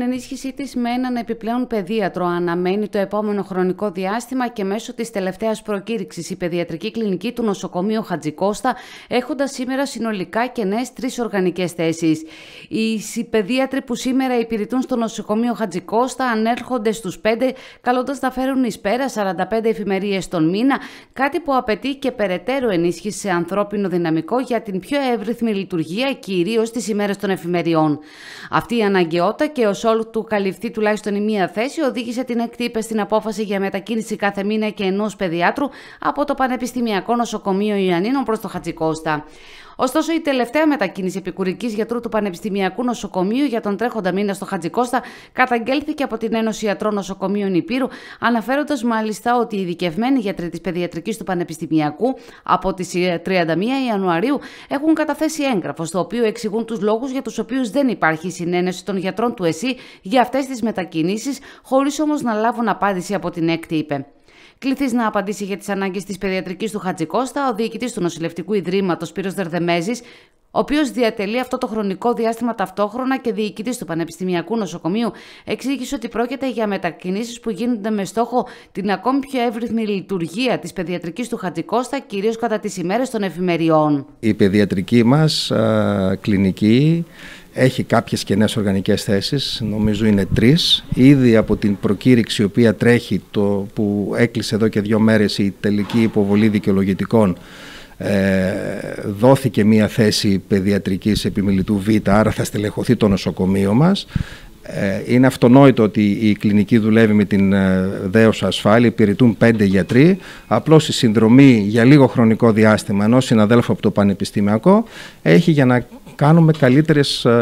την ενίσχυσή της με έναν επιπλέον παιδίατρο. Αναμένει το επόμενο χρονικό διάστημα και μέσω της τελευταίας προκήρυξης η Παιδιατρική Κλινική του Νοσοκομείου Χατζικώστα, έχοντας σήμερα συνολικά και νέες τρεις οργανικές θέσεις. Οι παιδίατροι που σήμερα υπηρετούν στο Νοσοκομείο Χατζικώστα ανέρχονται στους πέντε καλώντας να φέρουν εις πέρα 45 εφημερίες τον μήνα, κάτι που απαιτεί και περαιτέρω ενίσχυση σε ανθρώπινο δυναμικό για την πιο εύρυθμη λειτουργία, κυρίως τις ημέρες των εφημεριών. Αυτή η αναγκαιότητα και ο του καλυφθεί τουλάχιστον η μία θέση, οδήγησε την εκτύπε στην απόφαση για μετακίνηση κάθε μήνα και ενός παιδιάτρου από το Πανεπιστημιακό Νοσοκομείο Ιωαννίνων προς το Χατζικόστα. Ωστόσο, η τελευταία μετακίνηση επικουρικής γιατρού του Πανεπιστημιακού Νοσοκομείου για τον τρέχοντα μήνα στο Χατζικώστα καταγγέλθηκε από την Ένωση Ιατρών Νοσοκομείων Υπήρου, αναφέροντας μάλιστα ότι οι ειδικευμένοι γιατροί της Παιδιατρικής του Πανεπιστημιακού από τις 31 ε, Ιανουαρίου έχουν καταθέσει έγγραφο, στο οποίο εξηγούν τους λόγους για τους οποίους δεν υπάρχει συνένεση των γιατρών του ΕΣΥ για αυτές τις μετακινήσεις, χωρίς όμως να λάβουν απάντηση από την ΕΚΤ, είπε. Κληθείς να απαντήσεις για τις ανάγκες της παιδιατρικής του Χατζικώστα, ο διοικητής του Νοσηλευτικού Ιδρύματος Πύρος Δερδεμέζης, ο οποίος διατελεί αυτό το χρονικό διάστημα ταυτόχρονα και διοικητής του Πανεπιστημιακού Νοσοκομείου, εξήγησε ότι πρόκειται για μετακινήσεις που γίνονται με στόχο την ακόμη πιο εύρυθμη λειτουργία της παιδιατρικής του Χατζικώστα, κυρίως κατά τις ημέρες των εφημεριών. Η παιδιατρική μας κλινική έχει κάποιες κενές οργανικές θέσεις, νομίζω είναι τρεις. Ήδη από την προκήρυξη η οποία τρέχει, το που έκλεισε εδώ και δύο μέρες η τελική υποβολή δικαιολογητικών, ε, δόθηκε μία θέση παιδιατρικής επιμελητού Β, άρα θα στελεχωθεί το νοσοκομείο μας. Ε, είναι αυτονόητο ότι η κλινική δουλεύει με την ε, δέωσα ασφάλεια, υπηρετούν πέντε γιατροί. Απλώς η συνδρομή για λίγο χρονικό διάστημα ενός συναδέλφου από το Πανεπιστημιακό έχει για να κάνουμε καλύτερες ε,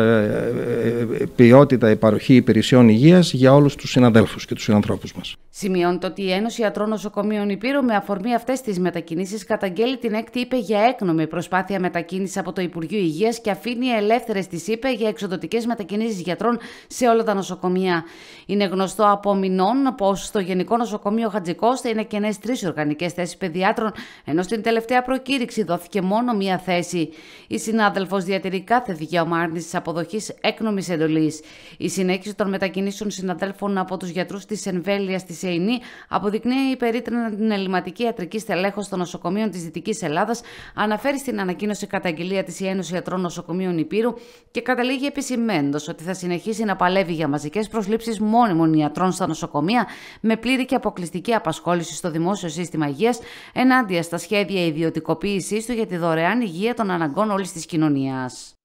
ε, ποιότητα παροχή υπηρεσιών υγείας για όλους τους συναδέλφους και τους συνανθρώπους μας. Σημειώνεται ότι η Ένωση Ιατρών Νοσοκομείων Υπήρου με αφορμή αυτές τις μετακινήσεις, καταγγέλει την έκτη είπε για έκνομη προσπάθεια μετακίνησης από το Υπουργείο Υγείας και αφήνει ελεύθερες τις είπε για εξοδοτικές μετακινήσεις γιατρών σε όλα τα νοσοκομεία. Είναι γνωστό από μηνών πως στο Γενικό Νοσοκομείο Χατζικώστα είναι κενές τρεις οργανικές θέσεις παιδιάτρων, ενώ στην τελευταία προκήρυξη δόθηκε μόνο μία θέση. Η συνάδελφος διατηρεί κάθε δικαίωμα άρνησης αποδοχής έκνομης εντολής. Η συνέχιση των μετακινήσεων συναδέλφων από τους γιατρούς της εμβέλειας τη ΕΙΝΗ αποδεικνύει περίτρανα την ελληματική ιατρική στελέχωση των νοσοκομείων της Δυτικής Ελλάδας, αναφέρει στην ανακοίνωση καταγγελία της Ένωση Ιατρών Νοσοκομείων Υπήρου και καταλήγει επισημένοντα ότι θα συνεχίσει να παλεύει για μαζικές προσλήψεις μόνιμων ιατρών στα νοσοκομεία με πλήρη και αποκλειστική απασχόληση στο δημόσιο σύστημα υγείας ενάντια στα σχέδια ιδιωτικοποίησής του για τη δωρεάν υγεία των αναγκών όλης της κοινωνίας.